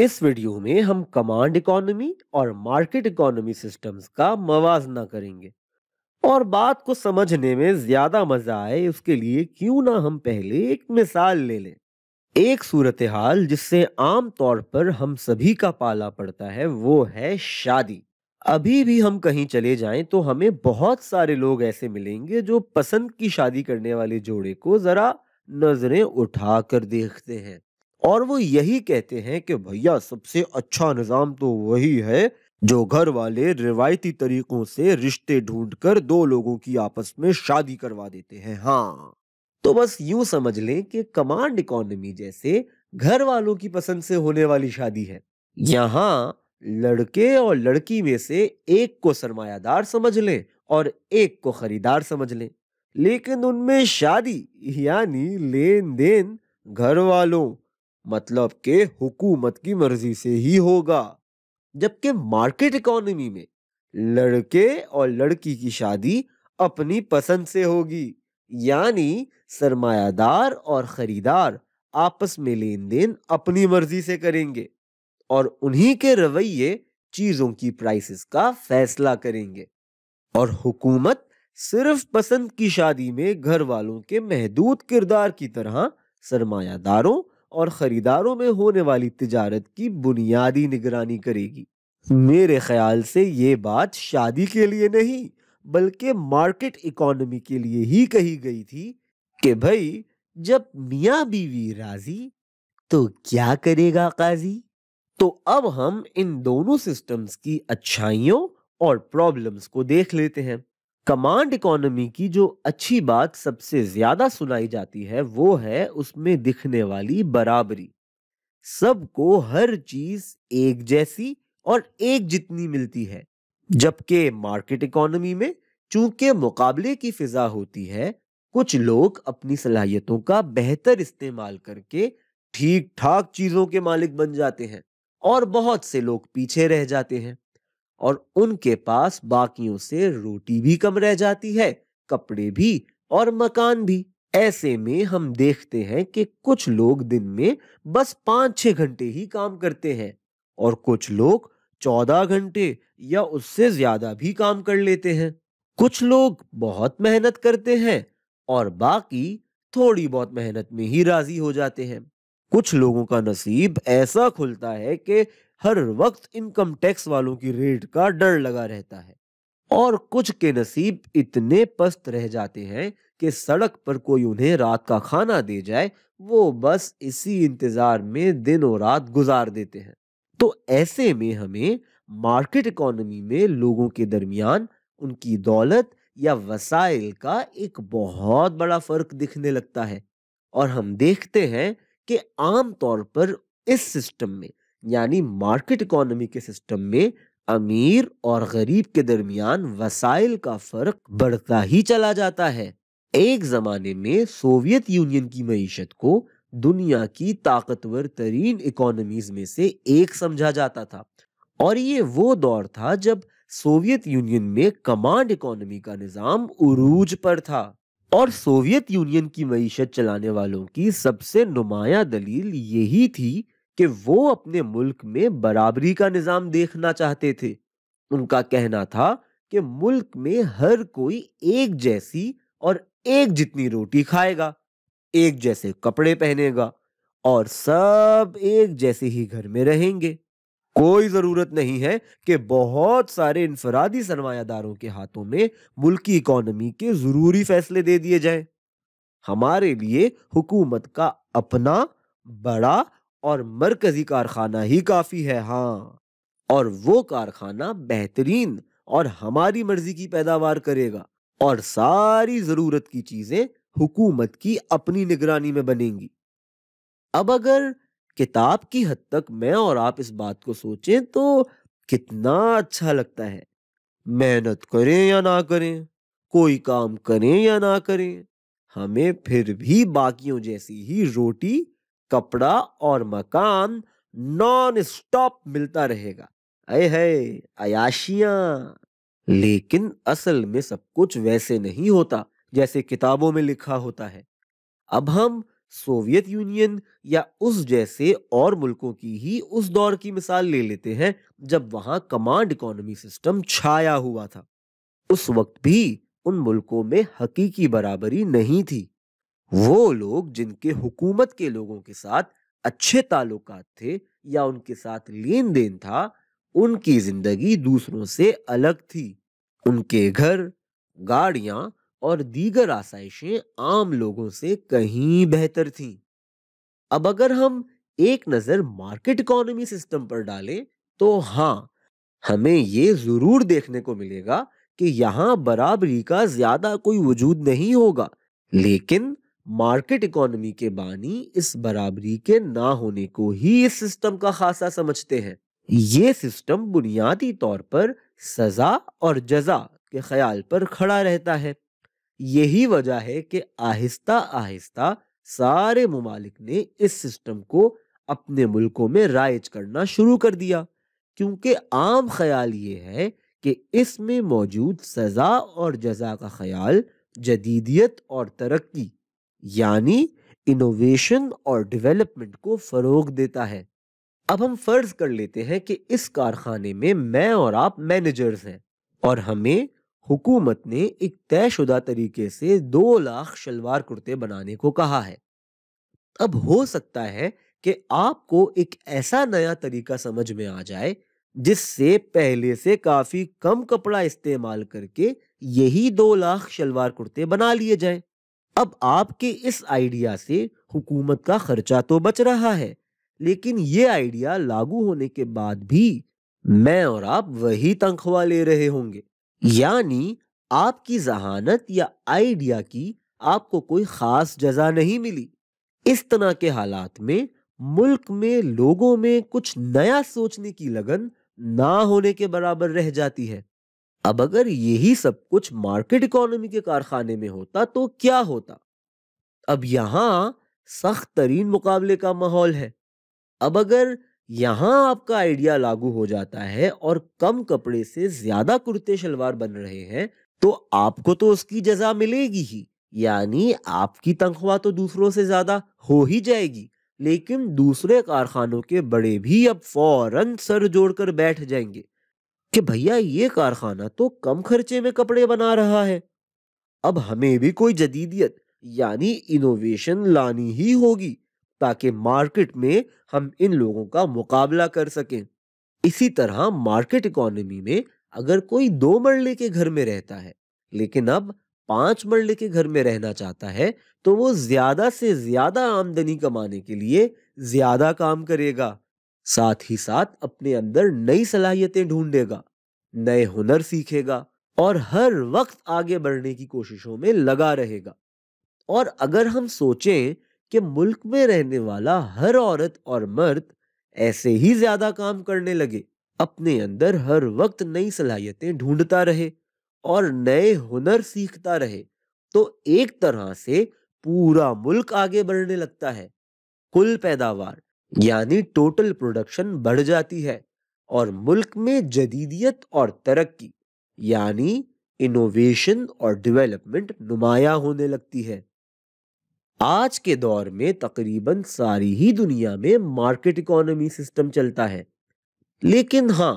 इस वीडियो में हम कमांड इकोनॉमी और मार्केट इकोनॉमी सिस्टम्स का मवाजना करेंगे और बात को समझने में ज्यादा मजा आए उसके लिए क्यों ना हम पहले एक मिसाल ले लें एक सूरत हाल जिससे आम तौर पर हम सभी का पाला पड़ता है वो है शादी अभी भी हम कहीं चले जाएं तो हमें बहुत सारे लोग ऐसे मिलेंगे जो पसंद की शादी करने वाले जोड़े को जरा नजरें उठा कर देखते हैं और वो यही कहते हैं कि भैया सबसे अच्छा निज़ाम तो वही है जो घर वाले रिवायती तरीकों से रिश्ते ढूंढकर दो लोगों की आपस में शादी करवा देते हैं हाँ तो बस यूं समझ लें कि कमांड इकोनॉमी जैसे घर वालों की पसंद से होने वाली शादी है यहाँ लड़के और लड़की में से एक को सरमायादार समझ लें और एक को खरीदार समझ लें लेकिन उनमें शादी यानी लेन देन घर वालों मतलब के हुकूमत की मर्जी से ही होगा जबकि मार्केट इकोनॉमी में लड़के और लड़की की शादी अपनी पसंद से होगी यानी सरमायादार और खरीदार आपस में लेन देन अपनी मर्जी से करेंगे और उन्हीं के रवैये चीजों की प्राइसेस का फैसला करेंगे और हुकूमत सिर्फ पसंद की शादी में घर वालों के महदूद किरदार की तरह सरमायादारों और ख़रीदारों में होने वाली तजारत की बुनियादी निगरानी करेगी मेरे ख्याल से ये बात शादी के लिए नहीं बल्कि मार्केट इकोनॉमी के लिए ही कही गई थी कि भाई जब मियाँ बीवी राजी तो क्या करेगा काजी तो अब हम इन दोनों सिस्टम्स की अच्छाइयों और प्रॉब्लम्स को देख लेते हैं कमांड इकोनॉमी की जो अच्छी बात सबसे ज्यादा सुनाई जाती है वो है उसमें दिखने वाली बराबरी सबको हर चीज एक जैसी और एक जितनी मिलती है जबकि मार्केट इकोनॉमी में चूंकि मुकाबले की फिजा होती है कुछ लोग अपनी सलाहियतों का बेहतर इस्तेमाल करके ठीक ठाक चीजों के मालिक बन जाते हैं और बहुत से लोग पीछे रह जाते हैं और उनके पास बाकियों से रोटी भी कम रह जाती है कपड़े भी और मकान भी ऐसे में हम देखते हैं कि कुछ लोग दिन में बस पांच छह घंटे ही काम करते हैं और कुछ लोग चौदह घंटे या उससे ज्यादा भी काम कर लेते हैं कुछ लोग बहुत मेहनत करते हैं और बाकी थोड़ी बहुत मेहनत में ही राजी हो जाते हैं कुछ लोगों का नसीब ऐसा खुलता है कि हर वक्त इनकम टैक्स वालों की रेड का डर लगा रहता है और कुछ के नसीब इतने पस्त रह जाते हैं कि सड़क पर कोई उन्हें रात का खाना दे जाए वो बस इसी इंतजार में दिन और रात गुजार देते हैं तो ऐसे में हमें मार्केट इकोनॉमी में लोगों के दरमियान उनकी दौलत या वसाइल का एक बहुत बड़ा फर्क दिखने लगता है और हम देखते हैं कि आमतौर पर इस सिस्टम में यानी मार्केट इकोनॉमी के सिस्टम में अमीर और गरीब के दरमियान वसाइल का फर्क बढ़ता ही चला जाता है एक जमाने में सोवियत यूनियन की मीशत को दुनिया की ताकतवर तरीन इकोनॉमीज में से एक समझा जाता था और ये वो दौर था जब सोवियत यूनियन में कमांड इकोनॉमी का निज़ाम उरूज पर था और सोवियत यूनियन की मीशत चलाने वालों की सबसे नुमाया दलील यही थी कि वो अपने मुल्क में बराबरी का निज़ाम देखना चाहते थे उनका कहना था कि मुल्क में हर कोई एक जैसी और एक जितनी रोटी खाएगा एक जैसे कपड़े पहनेगा और सब एक जैसे ही घर में रहेंगे कोई ज़रूरत नहीं है कि बहुत सारे इंफरादी सरमायादारों के हाथों में मुल्क की इकॉनमी के ज़रूरी फैसले दे दिए जाएं। हमारे लिए हुकूमत का अपना बड़ा और मरकजी कारखाना ही काफ़ी है हाँ और वो कारखाना बेहतरीन और हमारी मर्जी की पैदावार करेगा और सारी ज़रूरत की चीज़ें हुकूमत की अपनी निगरानी में बनेंगी अब अगर किताब की हद तक मैं और आप इस बात को सोचें तो कितना अच्छा लगता है मेहनत करें या ना करें कोई काम करें या ना करें हमें फिर भी बाकियों जैसी ही रोटी कपड़ा और मकान नॉन स्टॉप मिलता रहेगा अय है अयाशिया लेकिन असल में सब कुछ वैसे नहीं होता जैसे किताबों में लिखा होता है अब हम सोवियत यूनियन या उस जैसे और मुल्कों की ही उस दौर की मिसाल ले लेते हैं जब वहां कमांड इकोनॉमी सिस्टम छाया हुआ था उस वक्त भी उन मुल्कों में हकीकी बराबरी नहीं थी वो लोग जिनके हुकूमत के लोगों के साथ अच्छे ताल्लुक थे या उनके साथ लेन देन था उनकी जिंदगी दूसरों से अलग थी उनके घर गाड़ियां और दीगर आसाइशें आम लोगों से कहीं बेहतर थीं। अब अगर हम एक नज़र मार्केट इकोनॉमी सिस्टम पर डालें तो हाँ हमें ये ज़रूर देखने को मिलेगा कि यहाँ बराबरी का ज़्यादा कोई वजूद नहीं होगा लेकिन मार्केट इकोनॉमी के बानी इस बराबरी के ना होने को ही इस सिस्टम का खासा समझते हैं ये सिस्टम बुनियादी तौर पर सजा और जजा के ख्याल पर खड़ा रहता है यही वजह है कि आहिस्ता आहिस्ता सारे ममालिक ने इस सिस्टम को अपने मुल्कों में राइज करना शुरू कर दिया क्योंकि आम ख्याल ये है कि इसमें मौजूद सज़ा और जजा का ख्याल जदीदियत और तरक्की यानी इनोवेशन और डेवलपमेंट को फरोग देता है अब हम फर्ज कर लेते हैं कि इस कारखाने में मैं और आप मैनेजर्स हैं और हमें हुकूमत ने एक तयशुदा तरीके से दो लाख शलवार कुर्ते बनाने को कहा है अब हो सकता है कि आपको एक ऐसा नया तरीका समझ में आ जाए जिससे पहले से काफी कम कपड़ा इस्तेमाल करके यही दो लाख शलवार कुर्ते बना लिए जाएं। अब आपके इस आइडिया से हुकूमत का खर्चा तो बच रहा है लेकिन ये आइडिया लागू होने के बाद भी मैं और आप वही तनख्वाह ले रहे होंगे यानी आपकी जहानत या आइडिया की आपको कोई खास जजा नहीं मिली इस तरह के हालात में मुल्क में लोगों में कुछ नया सोचने की लगन ना होने के बराबर रह जाती है अब अगर यही सब कुछ मार्केट इकोनॉमी के कारखाने में होता तो क्या होता अब यहां सख्त तरीन मुकाबले का माहौल है अब अगर यहां आपका आइडिया लागू हो जाता है और कम कपड़े से ज्यादा कुर्ते शलवार बन रहे हैं तो आपको तो उसकी जजा मिलेगी ही यानी आपकी तनख्वाह तो दूसरों से ज्यादा हो ही जाएगी लेकिन दूसरे कारखानों के बड़े भी अब फौरन सर जोड़कर बैठ जाएंगे कि भैया ये कारखाना तो कम खर्चे में कपड़े बना रहा है अब हमें भी कोई जदीदियत यानी इनोवेशन लानी ही होगी ताकि मार्केट में हम इन लोगों का मुकाबला कर सकें इसी तरह मार्केट इकोनॉमी में अगर कोई दो मरले के घर में रहता है लेकिन अब पांच मरले के घर में रहना चाहता है तो वो ज्यादा से ज्यादा आमदनी कमाने के लिए ज्यादा काम करेगा साथ ही साथ अपने अंदर नई सलाहियतें ढूंढेगा नए हुनर सीखेगा और हर वक्त आगे बढ़ने की कोशिशों में लगा रहेगा और अगर हम सोचें कि मुल्क में रहने वाला हर औरत और मर्द ऐसे ही ज्यादा काम करने लगे अपने अंदर हर वक्त नई सलाहियतें ढूंढता रहे और नए हुनर सीखता रहे तो एक तरह से पूरा मुल्क आगे बढ़ने लगता है कुल पैदावार यानी टोटल प्रोडक्शन बढ़ जाती है और मुल्क में जदीदियत और तरक्की यानी इनोवेशन और डेवलपमेंट नुमाया होने लगती है आज के दौर में तकरीबन सारी ही दुनिया में मार्केट इकोनॉमी सिस्टम चलता है लेकिन हाँ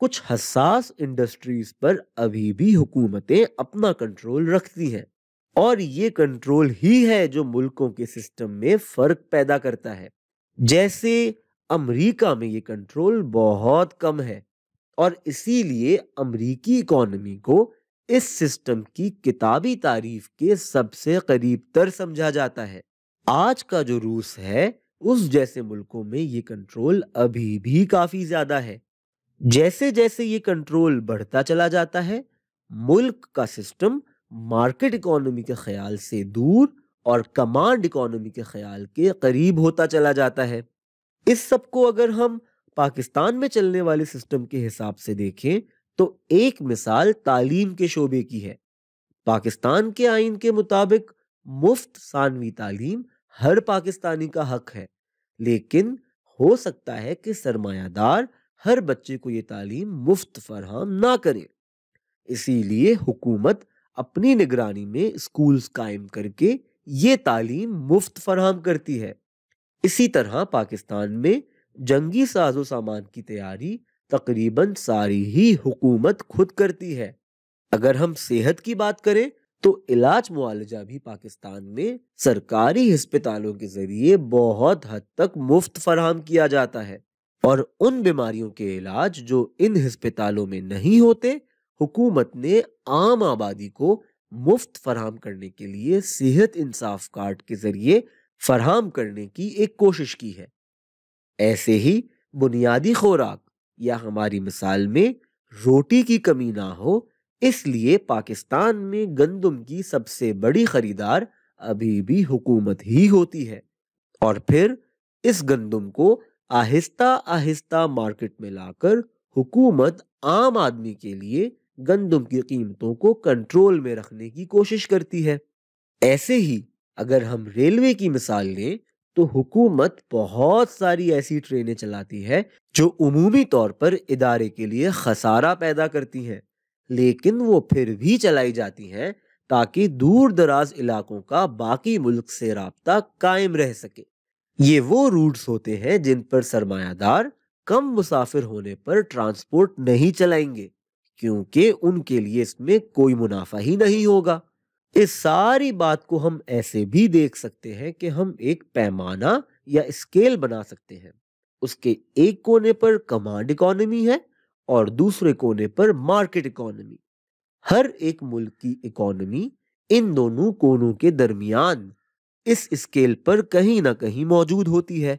कुछ हसास इंडस्ट्रीज पर अभी भी हुकूमतें अपना कंट्रोल रखती हैं और ये कंट्रोल ही है जो मुल्कों के सिस्टम में फ़र्क पैदा करता है जैसे अमेरिका में ये कंट्रोल बहुत कम है और इसीलिए अमेरिकी इकोनॉमी को इस सिस्टम की किताबी तारीफ के सबसे करीब तर समझा जाता है आज का जो रूस है उस जैसे मुल्कों में ये कंट्रोल अभी भी काफ़ी ज़्यादा है जैसे जैसे ये कंट्रोल बढ़ता चला जाता है मुल्क का सिस्टम मार्केट इकोनॉमी के ख्याल से दूर और कमांड इकोनॉमी के ख्याल के करीब होता चला जाता है इस सब को अगर हम पाकिस्तान में चलने वाले सिस्टम के हिसाब से देखें तो एक मिसाल तालीम के शोबे की है पाकिस्तान के आइन के मुताबिक मुफ्त सानवी तालीम हर पाकिस्तानी का हक है लेकिन हो सकता है कि सरमायादार हर बच्चे को ये तालीम मुफ्त फरहम ना करे इसीलिए हुकूमत अपनी निगरानी में स्कूल्स कायम करके ये तालीम मुफ्त फराहम करती है इसी तरह पाकिस्तान में जंगी साजो सामान की तैयारी तकरीबन सारी ही हुकूमत खुद करती है अगर हम सेहत की बात करें तो इलाज मुआलजा भी पाकिस्तान में सरकारी हस्पतालों के ज़रिए बहुत हद तक मुफ्त फराहम किया जाता है और उन बीमारियों के इलाज जो इन हस्पतालों में नहीं होते हुकूमत ने आम आबादी को मुफ्त फराम करने के लिए सेहत इंसाफ कार्ड के जरिए फराम करने की एक कोशिश की है ऐसे ही बुनियादी खुराक या हमारी मिसाल में रोटी की कमी ना हो इसलिए पाकिस्तान में गंदम की सबसे बड़ी खरीदार अभी भी हुकूमत ही होती है और फिर इस गंदम को आहिस्ता आहिस्ता मार्केट में लाकर हुकूमत आम आदमी के लिए गंदम की कीमतों को कंट्रोल में रखने की कोशिश करती है ऐसे ही अगर हम रेलवे की मिसाल लें तो हुकूमत बहुत सारी ऐसी ट्रेनें चलाती है जो उमूमी तौर पर इदारे के लिए खसारा पैदा करती हैं लेकिन वो फिर भी चलाई जाती हैं ताकि दूर दराज इलाकों का बाकी मुल्क से रबता कायम रह सके ये वो रूट्स होते हैं जिन पर सरमायादार कम मुसाफिर होने पर ट्रांसपोर्ट नहीं चलाएंगे क्योंकि उनके लिए इसमें कोई मुनाफा ही नहीं होगा इस सारी बात को हम ऐसे भी देख सकते हैं कि हम एक पैमाना या स्केल बना सकते हैं उसके एक कोने पर कमांड इकोनॉमी है और दूसरे कोने पर मार्केट इकोनॉमी हर एक मुल्क की इकोनॉमी इन दोनों कोनों के दरमियान इस स्केल पर कहीं ना कहीं मौजूद होती है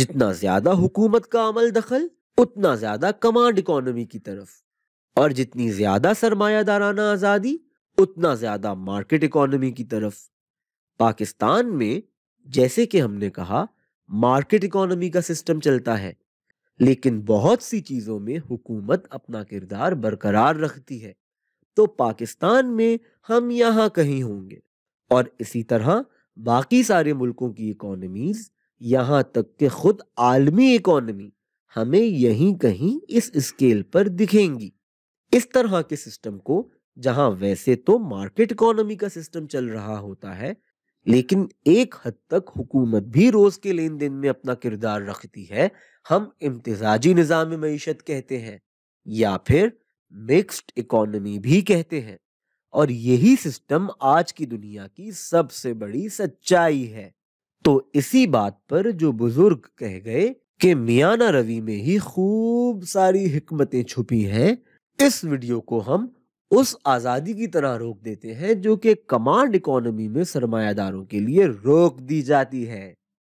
जितना ज्यादा हुकूमत का अमल दखल उतना ज्यादा कमांड इकोनॉमी की तरफ और जितनी ज्यादा सरमायादाराना आज़ादी उतना ज्यादा मार्केट इकोनॉमी की तरफ पाकिस्तान में जैसे कि हमने कहा मार्केट इकोनॉमी का सिस्टम चलता है लेकिन बहुत सी चीज़ों में हुकूमत अपना किरदार बरकरार रखती है तो पाकिस्तान में हम यहाँ कहीं होंगे और इसी तरह बाकी सारे मुल्कों की इकोनॉमीज यहाँ तक कि खुद आलमी इकोनॉमी हमें यहीं कहीं इस स्केल पर दिखेंगी इस तरह के सिस्टम को जहां वैसे तो मार्केट इकोनॉमी का सिस्टम चल रहा होता है लेकिन एक हद तक हुकूमत भी रोज के लेन देन में अपना किरदार रखती है हम इम्तजाजी निज़ाम मीशत कहते हैं या फिर मिक्स्ड इकोनॉमी भी कहते हैं और यही सिस्टम आज की दुनिया की सबसे बड़ी सच्चाई है तो इसी बात पर जो बुजुर्ग कह गए कि मियाना रवि में ही खूब सारी हिकमतें छुपी हैं इस वीडियो को हम उस आजादी की तरह रोक देते हैं जो कि कमांड इकोनॉमी में सरमायादारों के लिए रोक दी जाती है